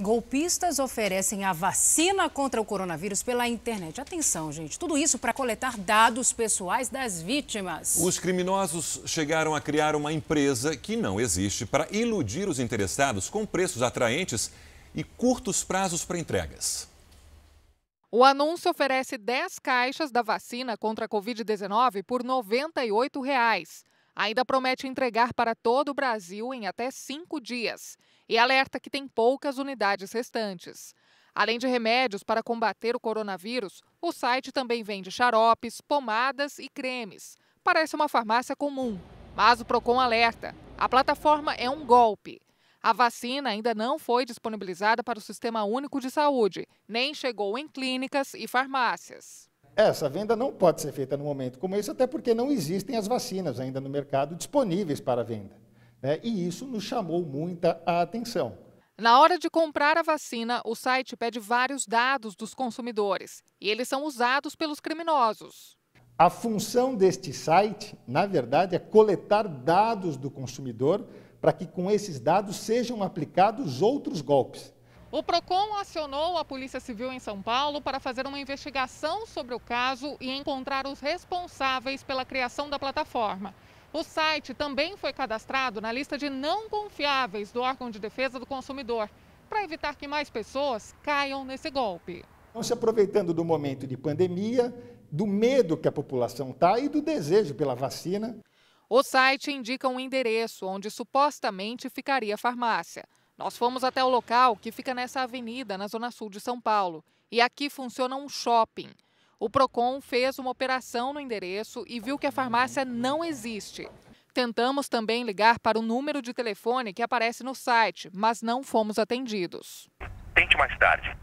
Golpistas oferecem a vacina contra o coronavírus pela internet. Atenção, gente, tudo isso para coletar dados pessoais das vítimas. Os criminosos chegaram a criar uma empresa que não existe para iludir os interessados com preços atraentes e curtos prazos para entregas. O anúncio oferece 10 caixas da vacina contra a Covid-19 por R$ 98. Reais. Ainda promete entregar para todo o Brasil em até cinco dias e alerta que tem poucas unidades restantes. Além de remédios para combater o coronavírus, o site também vende xaropes, pomadas e cremes. Parece uma farmácia comum, mas o Procon alerta: a plataforma é um golpe. A vacina ainda não foi disponibilizada para o Sistema Único de Saúde, nem chegou em clínicas e farmácias. Essa venda não pode ser feita no momento como esse, até porque não existem as vacinas ainda no mercado disponíveis para venda. Né? E isso nos chamou muita a atenção. Na hora de comprar a vacina, o site pede vários dados dos consumidores e eles são usados pelos criminosos. A função deste site, na verdade, é coletar dados do consumidor para que com esses dados sejam aplicados outros golpes. O PROCON acionou a Polícia Civil em São Paulo para fazer uma investigação sobre o caso e encontrar os responsáveis pela criação da plataforma. O site também foi cadastrado na lista de não confiáveis do órgão de defesa do consumidor, para evitar que mais pessoas caiam nesse golpe. Estão se aproveitando do momento de pandemia, do medo que a população está e do desejo pela vacina. O site indica um endereço onde supostamente ficaria a farmácia. Nós fomos até o local que fica nessa avenida, na zona sul de São Paulo, e aqui funciona um shopping. O Procon fez uma operação no endereço e viu que a farmácia não existe. Tentamos também ligar para o número de telefone que aparece no site, mas não fomos atendidos. Tente mais tarde.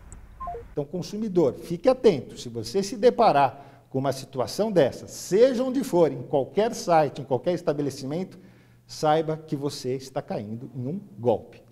Então, consumidor, fique atento. Se você se deparar com uma situação dessa, seja onde for, em qualquer site, em qualquer estabelecimento, saiba que você está caindo em um golpe.